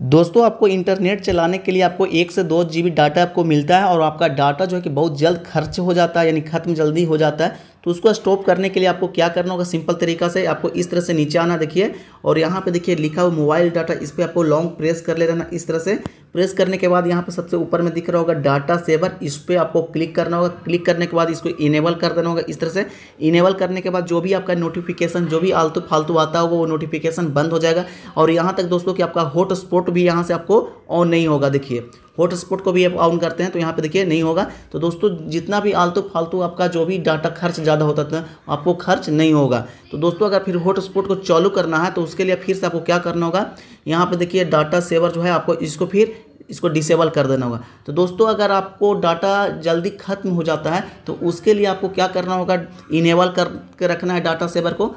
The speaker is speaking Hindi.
दोस्तों आपको इंटरनेट चलाने के लिए आपको एक से दो जी डाटा आपको मिलता है और आपका डाटा जो है कि बहुत जल्द खर्च हो जाता है यानी खत्म जल्दी हो जाता है तो उसको स्टॉप करने के लिए आपको क्या करना होगा सिंपल तरीका से आपको इस तरह से नीचे आना देखिए और यहाँ पे देखिए लिखा हुआ मोबाइल डाटा इस पर आपको लॉन्ग प्रेस कर ले रहना इस तरह से प्रेस करने के बाद यहाँ पे सबसे ऊपर में दिख रहा होगा डाटा सेवर इस पर आपको क्लिक करना होगा क्लिक करने के बाद इसको इनेबल कर देना होगा इस तरह से इनेबल करने के बाद जो भी आपका नोटिफिकेशन जो भी आलतू फालतू आता होगा वो नोटिफिकेशन बंद हो जाएगा और यहाँ तक दोस्तों कि आपका हॉटस्पॉट भी यहाँ से आपको ऑन नहीं होगा देखिए हॉटस्पॉट को भी आप ऑन करते हैं तो यहाँ पे देखिए नहीं होगा तो दोस्तों जितना भी आलतू फालतू आपका जो भी डाटा खर्च ज़्यादा होता था आपको खर्च नहीं होगा तो दोस्तों अगर फिर हॉटस्पॉट को चालू करना है तो उसके लिए फिर से आपको क्या करना होगा यहाँ पर देखिए डाटा सेवर जो है आपको इसको फिर इसको डिसेबल कर देना होगा तो दोस्तों अगर आपको डाटा जल्दी ख़त्म हो जाता है तो उसके लिए आपको क्या करना होगा इनेबल कर रखना है डाटा सेवर को